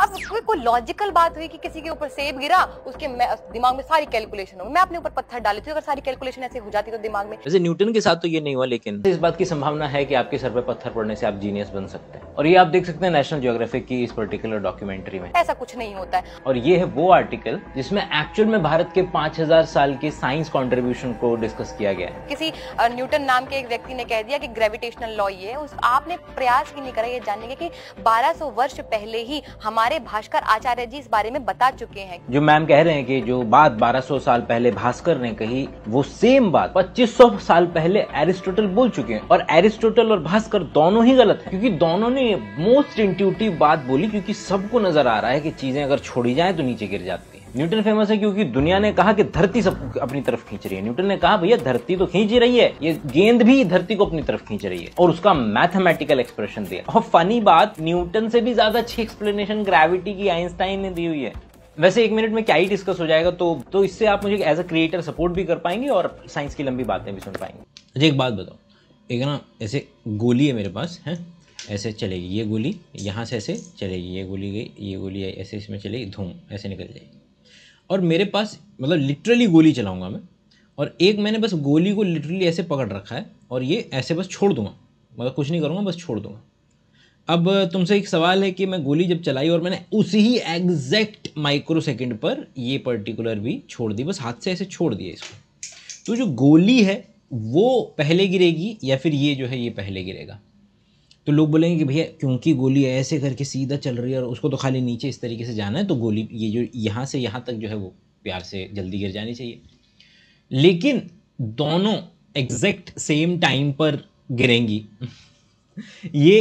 अब उसमें कोई लॉजिकल बात हुई कि किसी के ऊपर सेब गिरा उसके दिमाग में सारी कैलकुलेशन हो मैं अपने ऊपर पत्थर डाली थी अगर सारी कैलकुलेशन ऐसे हो जाती तो दिमाग में वैसे न्यूटन के साथ तो ये नहीं हुआ लेकिन इस बात की संभावना है कि आपके सर पर पत्थर पड़ने से आप जीनियस बन सकते हैं और ये आप देख सकते हैं नेशनल ज्योग्राफिक की इस पर्टिकुलर डॉक्यूमेंट्री में ऐसा कुछ नहीं होता है और ये है वो आर्टिकल जिसमें एक्चुअल में भारत के 5000 साल के साइंस कंट्रीब्यूशन को डिस्कस किया गया है किसी न्यूटन नाम के एक व्यक्ति ने कह दिया कि ग्रेविटेशनल लॉ ये है उस आपने प्रयास ही नहीं करा ये जानने के कि 1200 वर्ष पहले ही हमारे हमारे भास्कर आचार्य जी इस बारे में बता चुके हैं जो मैम कह रहे हैं कि जो बात 1200 साल पहले भास्कर ने कही वो सेम बात 2500 साल पहले एरिस्टोटल बोल चुके हैं और एरिस्टोटल और भास्कर दोनों ही गलत है क्यूँकी दोनों ने मोस्ट इंट्यूटिव बात बोली क्यूँकी सबको नजर आ रहा है की चीजें अगर छोड़ी जाए तो नीचे गिर जाती न्यूटन फेमस है क्योंकि दुनिया ने कहा कि धरती सब अपनी तरफ खींच रही है न्यूटन ने कहा भैया धरती तो खींच ही रही है ये गेंद भी धरती को अपनी तरफ खींच रही है और उसका मैथमेटिकल एक्सप्रेशन दिया और फनी बात न्यूटन से भी ज्यादा अच्छी एक्सप्लेनेशन ग्रेविटी की आइंस्टाइन ने दी हुई है वैसे एक मिनट में क्या ही डिस्कस हो जाएगा तो तो इससे आप मुझे एज अ क्रिएटर सपोर्ट भी कर पाएंगे और साइंस की लंबी बातें भी सुन पाएंगे अच्छा एक बात बताओ एक ना ऐसे गोली है मेरे पास है ऐसे चलेगी ये गोली यहाँ से ऐसे चलेगी ये गोली गई ये गोली ऐसे इसमें चलेगी धूम ऐसे निकल जाएगी और मेरे पास मतलब लिटरली गोली चलाऊँगा मैं और एक मैंने बस गोली को लिटरली ऐसे पकड़ रखा है और ये ऐसे बस छोड़ दूँगा मतलब कुछ नहीं करूँगा बस छोड़ दूँगा अब तुमसे एक सवाल है कि मैं गोली जब चलाई और मैंने उसी ही एग्जैक्ट माइक्रो सेकेंड पर ये पर्टिकुलर भी छोड़ दी बस हाथ से ऐसे छोड़ दिया इसको तो जो गोली है वो पहले गिरेगी या फिर ये जो है ये पहले गिरेगा तो लोग बोलेंगे कि भैया क्योंकि गोली ऐसे करके सीधा चल रही है और उसको तो खाली नीचे इस तरीके से जाना है तो गोली ये जो यहाँ से यहाँ तक जो है वो प्यार से जल्दी गिर जानी चाहिए लेकिन दोनों एग्जैक्ट सेम टाइम पर गिरेंगी ये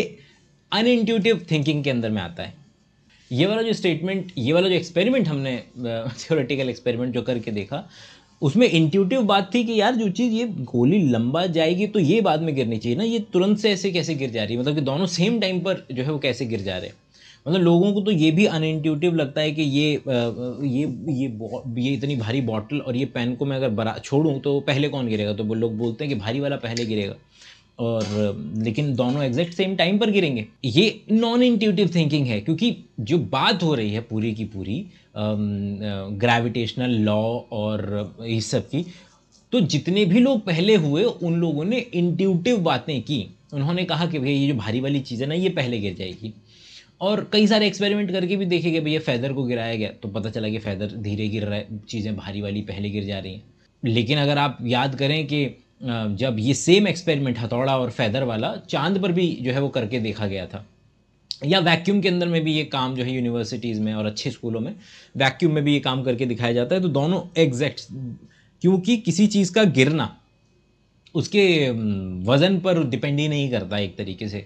अनइंट्यूटिव थिंकिंग के अंदर में आता है ये वाला जो स्टेटमेंट ये वाला जो एक्सपेरिमेंट हमने थियोरेटिकल uh, एक्सपेरिमेंट जो करके देखा उसमें इंट्यूटिव बात थी कि यार जो चीज़ ये गोली लंबा जाएगी तो ये बाद में गिरनी चाहिए ना ये तुरंत से ऐसे कैसे गिर जा रही है मतलब कि दोनों सेम टाइम पर जो है वो कैसे गिर जा रहे हैं मतलब लोगों को तो ये भी अनइंट्यूटिव लगता है कि ये ये ये ये इतनी भारी बॉटल और ये पेन को मैं अगर बरा छोड़ूँ तो पहले कौन गिरेगा तो वो लोग बोलते हैं कि भारी वाला पहले गिरेगा और लेकिन दोनों एग्जैक्ट सेम टाइम पर गिरेंगे ये नॉन इंट्यूटिव थिंकिंग है क्योंकि जो बात हो रही है पूरी की पूरी ग्रेविटेशनल लॉ और इस सब की तो जितने भी लोग पहले हुए उन लोगों ने इंट्यूटिव बातें की उन्होंने कहा कि भैया ये जो भारी वाली चीज़ है ना ये पहले गिर जाएगी और कई सारे एक्सपेरिमेंट करके भी देखे गए भैया फैदर को गिराया गया तो पता चला कि फैदर धीरे गिर रहा है चीज़ें भारी वाली पहले गिर जा रही हैं लेकिन अगर आप याद करें कि जब ये सेम एक्सपेरिमेंट हथौड़ा और फैदर वाला चांद पर भी जो है वो करके देखा गया था या वैक्यूम के अंदर में भी ये काम जो है यूनिवर्सिटीज़ में और अच्छे स्कूलों में वैक्यूम में भी ये काम करके दिखाया जाता है तो दोनों एग्जैक्ट क्योंकि किसी चीज़ का गिरना उसके वज़न पर डिपेंड ही नहीं करता एक तरीके से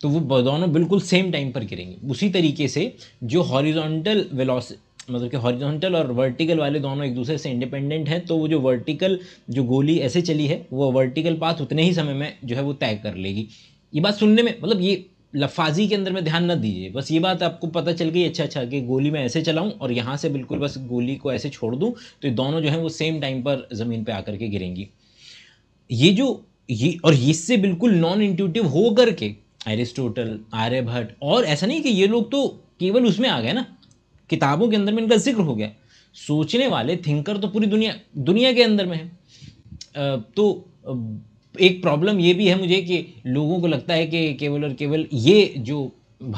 तो वो दोनों बिल्कुल सेम टाइम पर गिरेंगे उसी तरीके से जो हॉरिजॉन्टल वेलोसिटी मतलब कि हॉरिजॉन्टल और वर्टिकल वाले दोनों एक दूसरे से इंडिपेंडेंट हैं तो वो जो वर्टिकल जो गोली ऐसे चली है वो वर्टिकल पाथ उतने ही समय में जो है वो तय कर लेगी ये बात सुनने में मतलब ये लफाजी के अंदर में ध्यान ना दीजिए बस ये बात आपको पता चल गई अच्छा अच्छा कि गोली मैं ऐसे चलाऊं और यहाँ से बिल्कुल बस गोली को ऐसे छोड़ दूं तो ये दोनों जो है वो सेम टाइम पर ज़मीन पे आकर के गिरेंगी ये जो ये और इससे बिल्कुल नॉन इंट्यूटिव हो करके एरिस्टोटल आर्यभट्ट और ऐसा नहीं कि ये लोग तो केवल उसमें आ गए ना किताबों के अंदर में इनका जिक्र हो गया सोचने वाले थिंकर तो पूरी दुनिया दुनिया के अंदर में है तो एक प्रॉब्लम ये भी है मुझे कि लोगों को लगता है कि केवल और केवल ये जो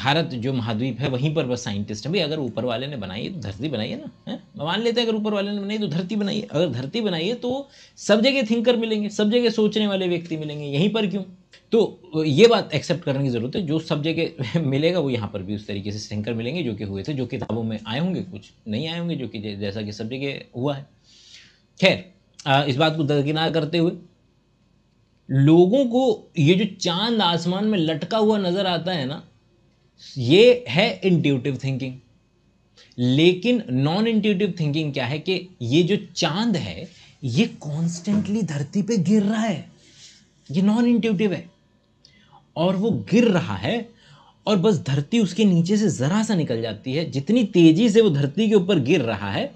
भारत जो महाद्वीप है वहीं पर बस साइंटिस्ट है भाई अगर ऊपर वाले ने बनाई तो धरती बनाई है ना है मान लेते हैं अगर ऊपर वाले ने बनाई तो धरती बनाई अगर धरती बनाई है तो सब जगह थिंकर मिलेंगे सब जगह सोचने वाले व्यक्ति मिलेंगे यहीं पर क्यों तो ये बात एक्सेप्ट करने की ज़रूरत है जो सब जगह मिलेगा वो यहाँ पर भी उस तरीके से सेंकर मिलेंगे जो कि हुए थे जो किताबों में आए होंगे कुछ नहीं आए होंगे जो कि जैसा कि सब जगह हुआ है खैर इस बात को दरकिनार करते हुए लोगों को ये जो चांद आसमान में लटका हुआ नज़र आता है ना ये है इंट्यूटिव थिंकिंग लेकिन नॉन इंट्यूटिव थिंकिंग क्या है कि ये जो चांद है ये कॉन्स्टेंटली धरती पे गिर रहा है ये नॉन इंट्यूटिव है और वो गिर रहा है और बस धरती उसके नीचे से ज़रा सा निकल जाती है जितनी तेज़ी से वो धरती के ऊपर गिर रहा है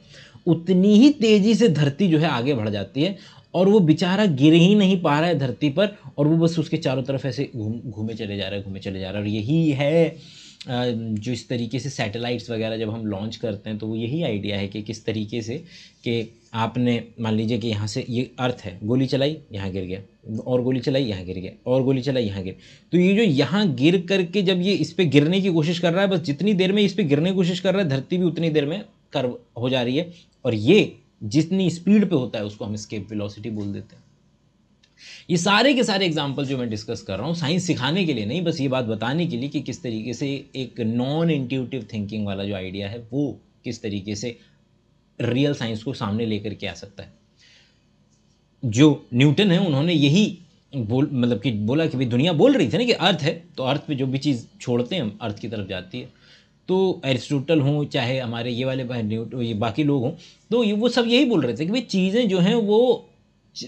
उतनी ही तेज़ी से धरती जो है आगे बढ़ जाती है और वो बेचारा गिर ही नहीं पा रहा है धरती पर और वो बस उसके चारों तरफ ऐसे घूम घूमे चले जा रहा है घूमे चले जा रहा है और यही है जो इस तरीके से सैटेलाइट्स वगैरह जब हम लॉन्च करते हैं तो वो यही आइडिया है कि किस तरीके से कि आपने मान लीजिए कि यहाँ से ये अर्थ है गोली चलाई यहाँ गिर गया और गोली चलाई यहाँ गिर गया और गोली चलाई यहाँ गिर तो ये जो यहाँ गिर करके जब ये इस पर गिरने की कोशिश कर रहा है बस जितनी देर में इस पर गिरने की कोशिश कर रहा है धरती भी उतनी देर में कर हो जा रही है और ये जितनी स्पीड पर होता है उसको हम स्केप वेलोसिटी बोल देते हैं ये सारे के सारे एग्जाम्पल जो मैं डिस्कस कर रहा हूँ साइंस सिखाने के लिए नहीं बस ये बात बताने के लिए कि किस तरीके से एक नॉन इंट्यूटिव थिंकिंग वाला जो आइडिया है वो किस तरीके से रियल साइंस को सामने लेकर के आ सकता है जो न्यूटन है उन्होंने यही बोल मतलब कि बोला कि भाई दुनिया बोल रही थी ना कि अर्थ है तो अर्थ पे जो भी चीज़ छोड़ते हैं हम अर्थ की तरफ जाती है तो एरिस्टोटल हों चाहे हमारे ये वाले ये बाकी लोग हों तो ये वो सब यही बोल रहे थे कि भाई चीज़ें जो हैं वो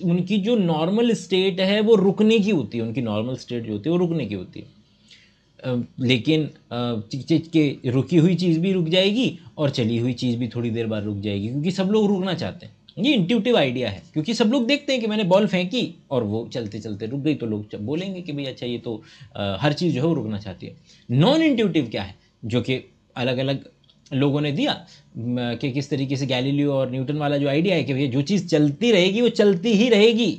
उनकी जो नॉर्मल स्टेट है वो रुकने की होती है उनकी नॉर्मल स्टेट जो होती है वो रुकने की होती है लेकिन के रुकी हुई चीज़ भी रुक जाएगी और चली हुई चीज़ भी थोड़ी देर बाद रुक जाएगी क्योंकि सब लोग रुकना चाहते हैं ये इंट्यूटिव आइडिया है क्योंकि सब लोग देखते हैं कि मैंने बॉल फेंकी और वो चलते चलते रुक गई तो लोग बोलेंगे कि भाई अच्छा ये तो हर चीज़ जो है वो रुकना चाहती है नॉन इंट्यूटिव क्या है जो कि अलग अलग लोगों ने दिया कि किस तरीके से गैलीलियो और न्यूटन वाला जो आइडिया है कि भैया जो चीज़ चलती रहेगी वो चलती ही रहेगी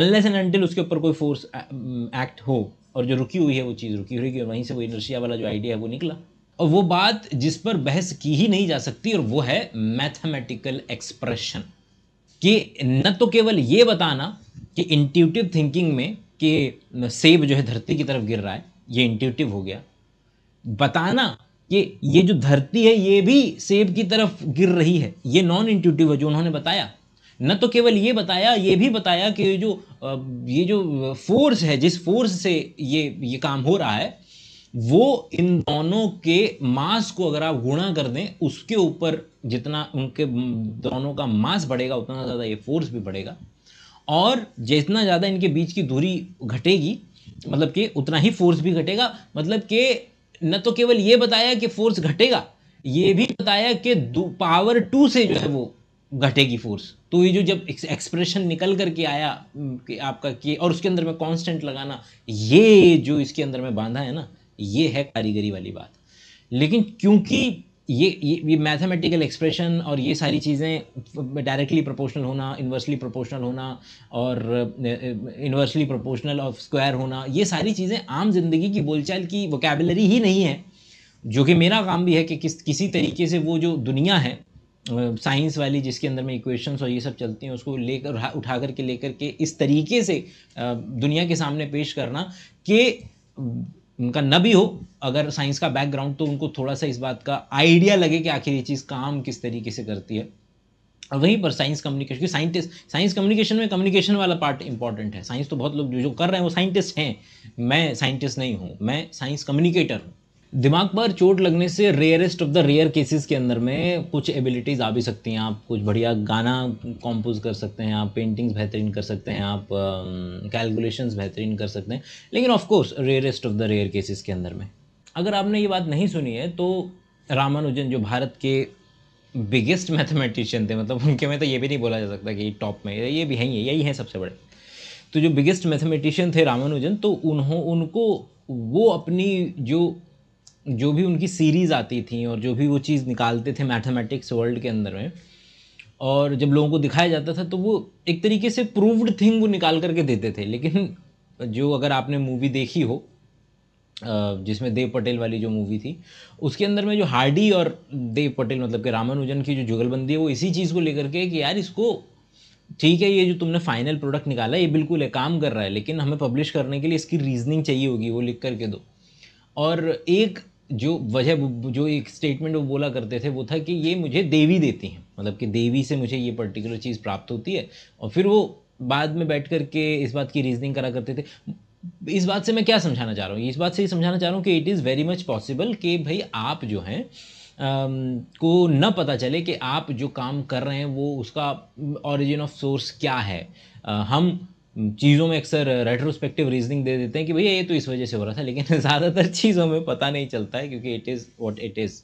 अनलेस एंड अनटिल उसके ऊपर कोई फोर्स एक्ट हो और जो रुकी हुई है वो चीज़ रुकी हुई है और वहीं से वो इनर्शिया वाला जो आइडिया है वो निकला और वो बात जिस पर बहस की ही नहीं जा सकती और वो है मैथमेटिकल एक्सप्रेशन कि न तो केवल ये बताना कि इंट्यूटिव थिंकिंग में कि सेब जो है धरती की तरफ गिर रहा है ये इंट्यूटिव हो गया बताना कि ये जो धरती है ये भी सेब की तरफ गिर रही है ये नॉन इंट्यूटिव है जो उन्होंने बताया न तो केवल ये बताया ये भी बताया कि जो ये जो फोर्स है जिस फोर्स से ये ये काम हो रहा है वो इन दोनों के मास को अगर आप गुणा कर दें उसके ऊपर जितना उनके दोनों का मास बढ़ेगा उतना ज़्यादा ये फोर्स भी बढ़ेगा और जितना ज़्यादा इनके बीच की दूरी घटेगी मतलब कि उतना ही फोर्स भी घटेगा मतलब कि न तो केवल ये बताया कि फोर्स घटेगा ये भी बताया कि पावर टू से जो है वो घटेगी फोर्स तो ये जो जब एक्सप्रेशन निकल करके आया कि आपका कि और उसके अंदर में कांस्टेंट लगाना ये जो इसके अंदर में बांधा है ना ये है कारीगरी वाली बात लेकिन क्योंकि ये ये मैथमेटिकल एक्सप्रेशन और ये सारी चीज़ें डायरेक्टली प्रोपोर्शनल होना इन्वर्सली प्रोपोर्शनल होना और इन्वर्सली प्रोपोर्शनल ऑफ स्क्वायर होना ये सारी चीज़ें आम जिंदगी की बोलचाल की वोकेबलरी ही नहीं है जो कि मेरा काम भी है कि किस किसी तरीके से वो जो दुनिया है साइंस वाली जिसके अंदर में इक्वेशंस और ये सब चलती हैं उसको लेकर उठा करके लेकर के इस तरीके से दुनिया के सामने पेश करना कि उनका न भी हो अगर साइंस का बैकग्राउंड तो उनको थोड़ा सा इस बात का आइडिया लगे कि आखिर ये चीज़ काम किस तरीके से करती है और वहीं पर साइंस कम्युनिकेशन क्योंकि साइंटिस्ट साइंस कम्युनिकेशन में कम्युनिकेशन वाला पार्ट इंपॉर्टेंट है साइंस तो बहुत लोग जो कर रहे हैं वो साइंटिस्ट हैं मैं साइंटिस्ट नहीं हूँ मैं साइंस कम्युनिकेटर हूँ दिमाग पर चोट लगने से rarest of the rare cases के अंदर में कुछ एबिलिटीज़ आ भी सकती हैं आप कुछ बढ़िया गाना कंपोज कर सकते हैं आप पेंटिंग्स बेहतरीन कर सकते हैं आप कैलकुलेशंस बेहतरीन कर सकते हैं लेकिन of course rarest of the rare cases के अंदर में अगर आपने ये बात नहीं सुनी है तो रामानुजन जो भारत के बिगेस्ट मैथमेटिशियन थे मतलब उनके में तो ये भी नहीं बोला जा सकता कि टॉप में ये भी हैं ये यही हैं सबसे बड़े तो जो बिगेस्ट मैथमेटिशियन थे रामानुजन तो उन्हों उनको वो अपनी जो जो भी उनकी सीरीज़ आती थी और जो भी वो चीज़ निकालते थे मैथमेटिक्स वर्ल्ड के अंदर में और जब लोगों को दिखाया जाता था तो वो एक तरीके से प्रूव्ड थिंग वो निकाल करके देते थे लेकिन जो अगर आपने मूवी देखी हो जिसमें देव पटेल वाली जो मूवी थी उसके अंदर में जो हार्डी और देव पटेल मतलब कि रामानुजन की जो जुगलबंदी है वो इसी चीज़ को लेकर के कि यार इसको ठीक है ये जो तुमने फाइनल प्रोडक्ट निकाला ये बिल्कुल है काम कर रहा है लेकिन हमें पब्लिश करने के लिए इसकी रीजनिंग चाहिए होगी वो लिख करके दो और एक जो वजह जो एक स्टेटमेंट वो बोला करते थे वो था कि ये मुझे देवी देती हैं मतलब कि देवी से मुझे ये पर्टिकुलर चीज़ प्राप्त होती है और फिर वो बाद में बैठ कर के इस बात की रीजनिंग करा करते थे इस बात से मैं क्या समझाना चाह रहा हूँ इस बात से ये समझाना चाह रहा हूँ कि it is very much possible कि भाई आप जो हैं को न पता चले कि आप जो काम कर रहे हैं वो उसका ओरिजिन ऑफ सोर्स क्या है आ, हम चीज़ों में अक्सर रेट्रोस्पेक्टिव रीजनिंग दे देते हैं कि भैया ये तो इस वजह से हो रहा था लेकिन ज़्यादातर चीज़ों में पता नहीं चलता है क्योंकि it is what it is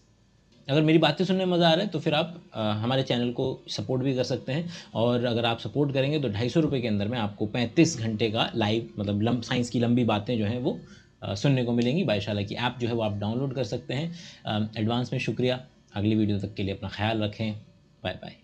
अगर मेरी बातें सुनने में मज़ा आ रहा है तो फिर आप आ, हमारे चैनल को सपोर्ट भी कर सकते हैं और अगर आप सपोर्ट करेंगे तो ढाई सौ रुपये के अंदर में आपको पैंतीस घंटे का लाइव मतलब लंब साइंस की लंबी बातें जो हैं वो आ, सुनने को मिलेंगी बायशाला की ऐप जो है वो आप डाउनलोड कर सकते हैं एडवांस में शुक्रिया अगली वीडियो तक के लिए अपना ख्याल रखें बाय बाय